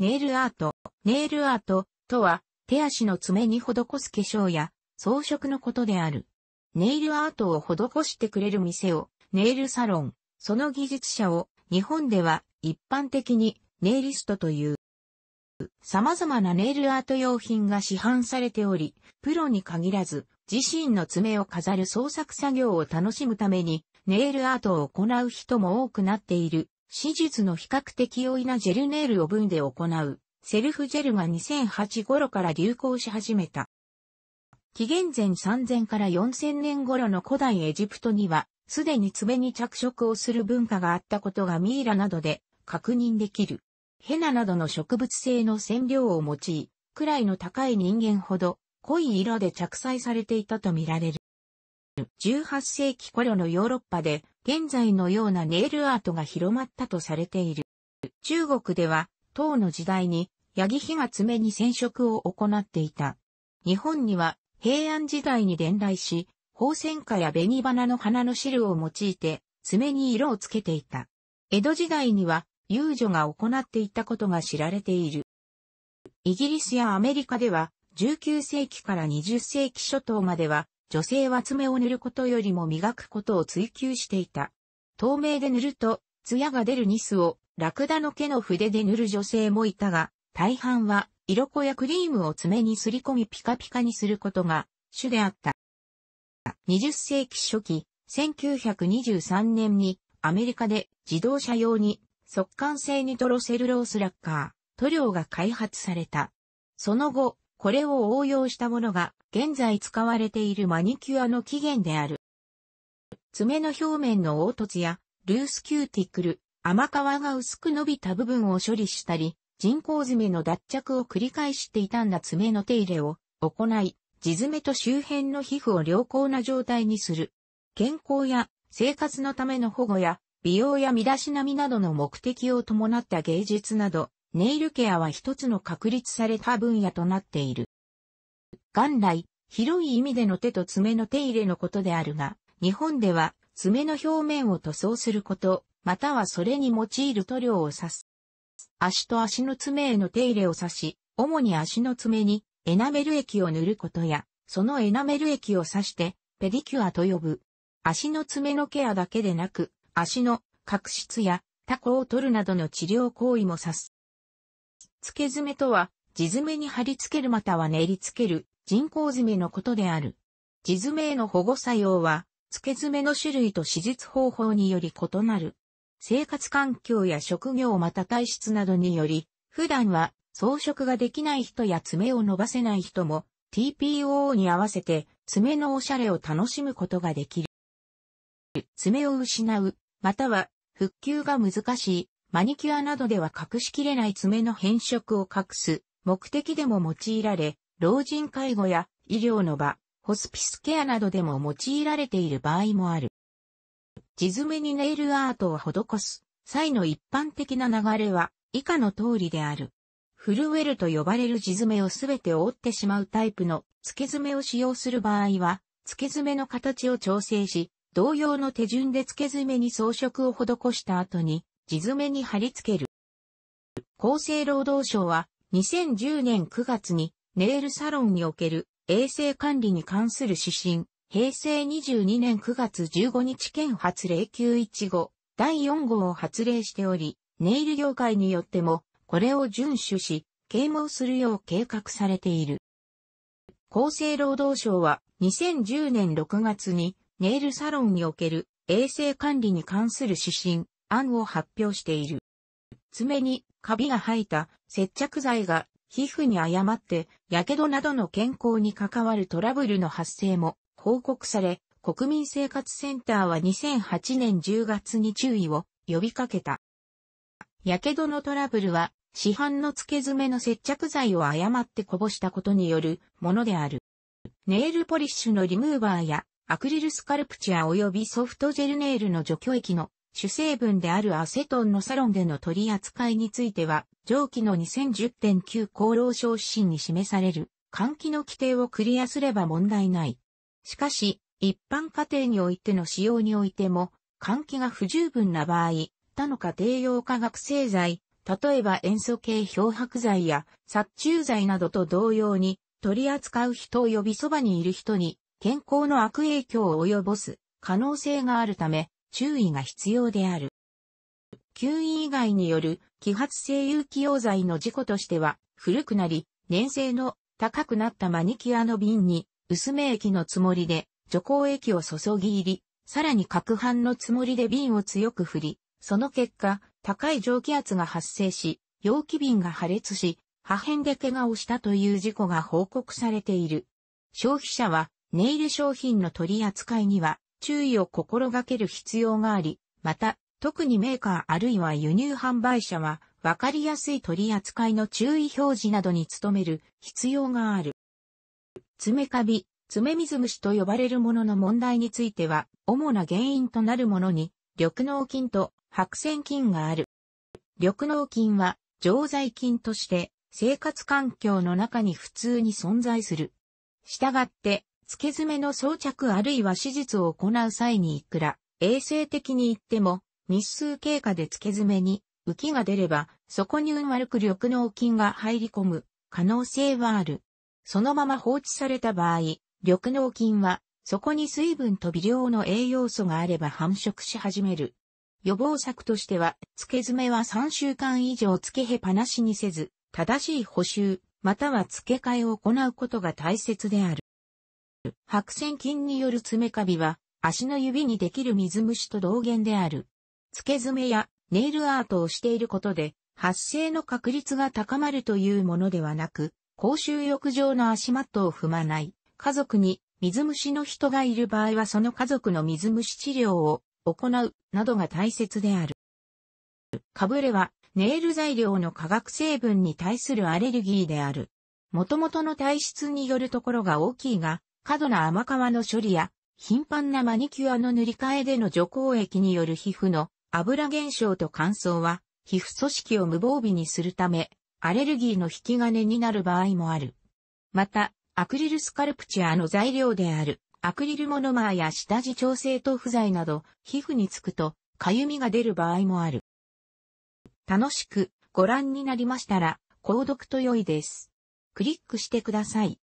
ネイルアート。ネイルアートとは手足の爪に施す化粧や装飾のことである。ネイルアートを施してくれる店をネイルサロン。その技術者を日本では一般的にネイリストという。様々なネイルアート用品が市販されており、プロに限らず自身の爪を飾る創作作業を楽しむためにネイルアートを行う人も多くなっている手術の比較的容易なジェルネイルを分で行う、セルフジェルが2008頃から流行し始めた。紀元前3000から4000年頃の古代エジプトには、すでに爪に着色をする文化があったことがミイラなどで確認できる。ヘナなどの植物性の染料を用い、くらいの高い人間ほど濃い色で着彩されていたとみられる。18世紀頃のヨーロッパで現在のようなネイルアートが広まったとされている。中国では、唐の時代に、ヤギヒが爪に染色を行っていた。日本には、平安時代に伝来し、宝泉花や紅花の花の汁を用いて、爪に色をつけていた。江戸時代には、遊女が行っていたことが知られている。イギリスやアメリカでは、19世紀から20世紀初頭までは、女性は爪を塗ることよりも磨くことを追求していた。透明で塗ると、艶が出るニスを、ラクダの毛の筆で塗る女性もいたが、大半は、色粉やクリームを爪にすり込みピカピカにすることが、主であった。20世紀初期、1923年に、アメリカで自動車用に、速乾性ニトロセルロースラッカー、塗料が開発された。その後、これを応用したものが現在使われているマニキュアの起源である。爪の表面の凹凸やルースキューティクル、甘皮が薄く伸びた部分を処理したり、人工爪の脱着を繰り返して傷んだ爪の手入れを行い、地爪と周辺の皮膚を良好な状態にする。健康や生活のための保護や美容や身だしなみなどの目的を伴った芸術など、ネイルケアは一つの確立された分野となっている。元来、広い意味での手と爪の手入れのことであるが、日本では爪の表面を塗装すること、またはそれに用いる塗料を指す。足と足の爪への手入れを指し、主に足の爪にエナメル液を塗ることや、そのエナメル液を指してペディキュアと呼ぶ。足の爪のケアだけでなく、足の角質やタコを取るなどの治療行為も指す。付け爪とは、地爪に貼り付けるまたは練り付ける人工爪のことである。地爪への保護作用は、付け爪の種類と手術方法により異なる。生活環境や職業また体質などにより、普段は装飾ができない人や爪を伸ばせない人も TPO に合わせて爪のおしゃれを楽しむことができる。爪を失う、または復旧が難しいマニキュアなどでは隠しきれない爪の変色を隠す目的でも用いられ、老人介護や医療の場、ホスピスケアなどでも用いられている場合もある。地爪にネイルアートを施す際の一般的な流れは以下の通りである。フルウェルと呼ばれる地爪をすべて覆ってしまうタイプの付け爪を使用する場合は、付け爪の形を調整し、同様の手順で付け爪に装飾を施した後に、地爪に貼り付ける。厚生労働省は2010年9月にネイルサロンにおける衛生管理に関する指針、平成22年9月15日県発令915第4号を発令しており、ネイル業界によってもこれを遵守し、啓蒙するよう計画されている。厚生労働省は2010年6月にネイルサロンにおける衛生管理に関する指針、案を発表している。爪にカビが生えた接着剤が皮膚に誤って火傷などの健康に関わるトラブルの発生も報告され、国民生活センターは2008年10月に注意を呼びかけた。火傷のトラブルは市販の付け爪の接着剤を誤ってこぼしたことによるものである。ネイルポリッシュのリムーバーやアクリルスカルプチャー及びソフトジェルネイルの除去液の主成分であるアセトンのサロンでの取り扱いについては、上記の2010.9厚労省指針に示される、換気の規定をクリアすれば問題ない。しかし、一般家庭においての使用においても、換気が不十分な場合、他の家庭用化学製剤、例えば塩素系漂白剤や殺虫剤などと同様に、取り扱う人及びそばにいる人に健康の悪影響を及ぼす可能性があるため、注意が必要である。吸引以外による揮発性有機溶剤の事故としては、古くなり、粘性の高くなったマニキュアの瓶に、薄め液のつもりで、除光液を注ぎ入り、さらに攪拌のつもりで瓶を強く振り、その結果、高い蒸気圧が発生し、容器瓶が破裂し、破片で怪我をしたという事故が報告されている。消費者は、ネイル商品の取り扱いには注意を心がける必要があり、また、特にメーカーあるいは輸入販売者は、わかりやすい取り扱いの注意表示などに努める必要がある。爪カビ、爪水虫と呼ばれるものの問題については、主な原因となるものに、緑脳菌と白癬菌がある。緑脳菌は、常在菌として、生活環境の中に普通に存在する。したがって、付け爪の装着あるいは手術を行う際にいくら、衛生的に言っても、日数経過で付け爪に浮きが出れば、そこに運悪く緑脳菌が入り込む可能性はある。そのまま放置された場合、緑脳菌は、そこに水分と微量の栄養素があれば繁殖し始める。予防策としては、付け爪は3週間以上付けへぱなしにせず、正しい補修、または付け替えを行うことが大切である。白癬菌による爪カビは足の指にできる水虫と同源である。付け爪やネイルアートをしていることで発生の確率が高まるというものではなく、公衆浴場の足マットを踏まない家族に水虫の人がいる場合はその家族の水虫治療を行うなどが大切である。かぶれはネイル材料の化学成分に対するアレルギーである。元々の体質によるところが大きいが、過度な甘皮の処理や、頻繁なマニキュアの塗り替えでの除光液による皮膚の油減少と乾燥は、皮膚組織を無防備にするため、アレルギーの引き金になる場合もある。また、アクリルスカルプチャーの材料である、アクリルモノマーや下地調整塗布剤など、皮膚につくと、かゆみが出る場合もある。楽しくご覧になりましたら、購読と良いです。クリックしてください。